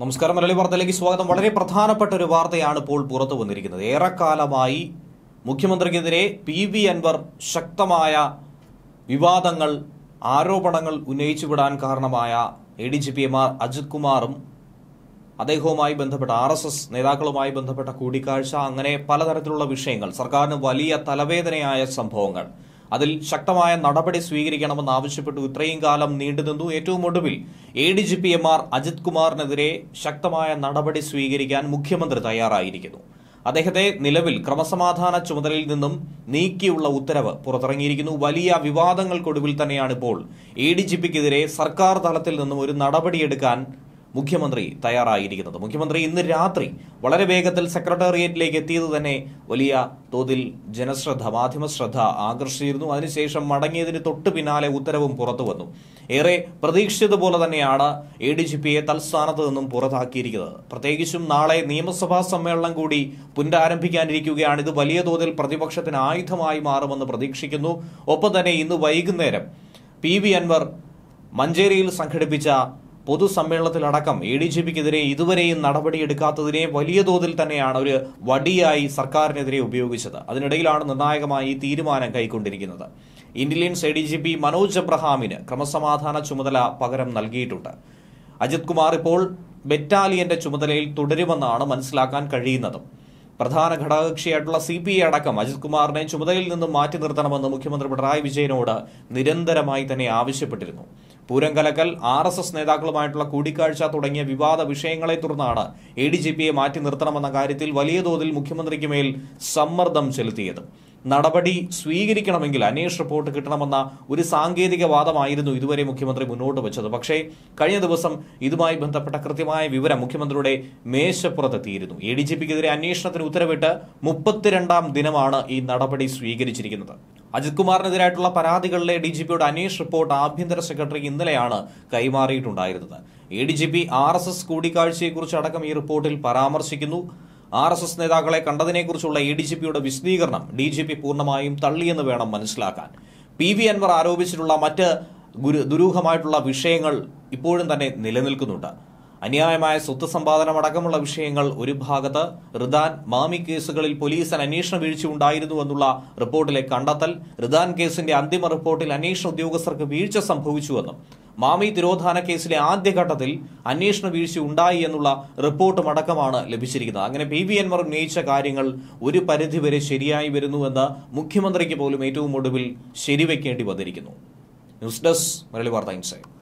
നമസ്കാരം മലയാളി വാർത്തയിലേക്ക് സ്വാഗതം വളരെ പ്രധാനപ്പെട്ട ഒരു വാർത്തയാണ് ഇപ്പോൾ പുറത്തു വന്നിരിക്കുന്നത് ഏറെക്കാലമായി മുഖ്യമന്ത്രിക്കെതിരെ പി വി അൻവർ ശക്തമായ വിവാദങ്ങൾ ആരോപണങ്ങൾ ഉന്നയിച്ചു വിടാൻ കാരണമായ എ ഡി ജി പി എമാർ അജിത് കുമാറും അദ്ദേഹവുമായി ബന്ധപ്പെട്ട ആർ എസ് എസ് നേതാക്കളുമായി ബന്ധപ്പെട്ട കൂടിക്കാഴ്ച അങ്ങനെ പലതരത്തിലുള്ള വിഷയങ്ങൾ സർക്കാരിന് വലിയ തലവേദനയായ സംഭവങ്ങൾ അതിൽ ശക്തമായ നടപടി സ്വീകരിക്കണമെന്ന് ആവശ്യപ്പെട്ടു ഇത്രയും കാലം നീണ്ടുനിന്നു ഏറ്റവും ഒടുവിൽ A D G P M R Ajith കുമാറിനെതിരെ ശക്തമായ നടപടി സ്വീകരിക്കാൻ മുഖ്യമന്ത്രി തയ്യാറായിരിക്കുന്നു അദ്ദേഹത്തെ നിലവിൽ ക്രമസമാധാന ചുമതലയിൽ നിന്നും നീക്കിയുള്ള ഉത്തരവ് പുറത്തിറങ്ങിയിരിക്കുന്നു വലിയ വിവാദങ്ങൾക്കൊടുവിൽ തന്നെയാണ് ഇപ്പോൾ എ ഡി ജി പിക്കെതിരെ സർക്കാർ തലത്തിൽ നിന്നും ഒരു നടപടിയെടുക്കാൻ മുഖ്യമന്ത്രി തയ്യാറായിരിക്കുന്നത് മുഖ്യമന്ത്രി ഇന്ന് രാത്രി വളരെ വേഗത്തിൽ സെക്രട്ടേറിയറ്റിലേക്ക് എത്തിയത് തന്നെ വലിയ തോതിൽ ജനശ്രദ്ധ മാധ്യമ ശ്രദ്ധ ആകർഷിച്ചിരുന്നു അതിനുശേഷം മടങ്ങിയതിന് തൊട്ടു പിന്നാലെ ഉത്തരവും പുറത്തു വന്നു ഏറെ പ്രതീക്ഷിച്ചതുപോലെ തന്നെയാണ് എ ഡി ജി പിയെ തൽസ്ഥാനത്ത് നിന്നും പുറത്താക്കിയിരിക്കുന്നത് പ്രത്യേകിച്ചും നാളെ നിയമസഭാ സമ്മേളനം കൂടി പുനരാരംഭിക്കാനിരിക്കുകയാണ് ഇത് വലിയ തോതിൽ പ്രതിപക്ഷത്തിന് ആയുധമായി മാറുമെന്ന് പ്രതീക്ഷിക്കുന്നു ഒപ്പം തന്നെ ഇന്ന് വൈകുന്നേരം പി വി അൻവർ മഞ്ചേരിയിൽ സംഘടിപ്പിച്ച പൊതുസമ്മേളനത്തിലടക്കം എ ഡി ജി പിക്കെതിരെ ഇതുവരെയും നടപടിയെടുക്കാത്തതിനെ വലിയ തോതിൽ തന്നെയാണ് ഒരു വടിയായി സർക്കാരിനെതിരെ ഉപയോഗിച്ചത് അതിനിടയിലാണ് നിർണായകമായി ഈ തീരുമാനം കൈക്കൊണ്ടിരിക്കുന്നത് intelligence A D G P Manoj എബ്രഹാമിന് ക്രമസമാധാന ചുമതല പകരം നൽകിയിട്ടുണ്ട് അജിത് കുമാർ ഇപ്പോൾ ബറ്റാലിയന്റെ ചുമതലയിൽ തുടരുമെന്നാണ് മനസ്സിലാക്കാൻ കഴിയുന്നതും പ്രധാന ഘടകകക്ഷിയായിട്ടുള്ള സി പി ഐ അടക്കം അജിത് കുമാറിനെ ചുമതലയിൽ നിന്നും മാറ്റി നിർത്തണമെന്ന് മുഖ്യമന്ത്രി പിണറായി വിജയനോട് നിരന്തരമായി തന്നെ ആവശ്യപ്പെട്ടിരുന്നു പൂരം കലക്കൽ ആർ എസ് എസ് നേതാക്കളുമായിട്ടുള്ള കൂടിക്കാഴ്ച തുടങ്ങിയ വിവാദ വിഷയങ്ങളെ തുടർന്നാണ് എ ഡി ജി പിയെ മാറ്റി നിർത്തണമെന്ന കാര്യത്തിൽ വലിയ തോതിൽ മുഖ്യമന്ത്രിക്ക് മേൽ സമ്മർദ്ദം ചെലുത്തിയത് നടപടി സ്വീകരിക്കണമെങ്കിൽ അന്വേഷണ റിപ്പോർട്ട് കിട്ടണമെന്ന ഒരു സാങ്കേതിക വാദമായിരുന്നു ഇതുവരെ മുഖ്യമന്ത്രി മുന്നോട്ട് വെച്ചത് പക്ഷേ കഴിഞ്ഞ ദിവസം ഇതുമായി ബന്ധപ്പെട്ട കൃത്യമായ വിവരം മുഖ്യമന്ത്രിയുടെ മേശപ്പുറത്തെത്തിയിരുന്നു എ ഡി ജി പിക്കെതിരെ അന്വേഷണത്തിന് ഉത്തരവിട്ട് മുപ്പത്തിരണ്ടാം ദിനമാണ് ഈ നടപടി സ്വീകരിച്ചിരിക്കുന്നത് അജിത് കുമാറിനെതിരായിട്ടുള്ള പരാതികളിലെ ഡി ജി പിയുടെ അന്വേഷണ റിപ്പോർട്ട് ആഭ്യന്തര സെക്രട്ടറി ഇന്നലെയാണ് കൈമാറിയിട്ടുണ്ടായിരുന്നത് A D G P R S S കൂടിക്കാഴ്ചയെക്കുറിച്ച് അടക്കം ഈ റിപ്പോർട്ടിൽ പരാമർശിക്കുന്നു ആർ എസ് എസ് നേതാക്കളെ കണ്ടതിനെക്കുറിച്ചുള്ള എ ഡി ജി പിയുടെ വിശദീകരണം ഡി ജി പി പൂർണ്ണമായും തള്ളിയെന്ന് വേണം മനസ്സിലാക്കാൻ പി വി അൻവർ ആരോപിച്ചിട്ടുള്ള മറ്റ് ദുരൂഹമായിട്ടുള്ള വിഷയങ്ങൾ ഇപ്പോഴും തന്നെ നിലനിൽക്കുന്നുണ്ട് അന്യായമായ സ്വത്ത് സമ്പാദനമടക്കമുള്ള വിഷയങ്ങൾ ഒരു ഭാഗത്ത് റിദാൻ മാമി കേസുകളിൽ പോലീസിന് അന്വേഷണ വീഴ്ച ഉണ്ടായിരുന്നുവെന്നുള്ള റിപ്പോർട്ടിലെ കണ്ടെത്തൽ റിദാൻ കേസിന്റെ അന്തിമ റിപ്പോർട്ടിൽ അന്വേഷണ ഉദ്യോഗസ്ഥർക്ക് വീഴ്ച സംഭവിച്ചുവെന്നും മാമി തിരോധാന കേസിലെ ആദ്യഘട്ടത്തിൽ അന്വേഷണ വീഴ്ച ഉണ്ടായി എന്നുള്ള റിപ്പോർട്ടും അടക്കമാണ് ലഭിച്ചിരിക്കുന്നത് അങ്ങനെ പി വി എൻമാർ ഉന്നയിച്ച കാര്യങ്ങൾ ഒരു പരിധിവരെ ശരിയായി വരുന്നുവെന്ന് മുഖ്യമന്ത്രിക്ക് പോലും ഏറ്റവും ഒടുവിൽ ശരിവെക്കേണ്ടി വന്നിരിക്കുന്നു ന്യൂസ് ഡെസ്ക് മലയാളി വാർത്ത ഇൻസൈറ്റ്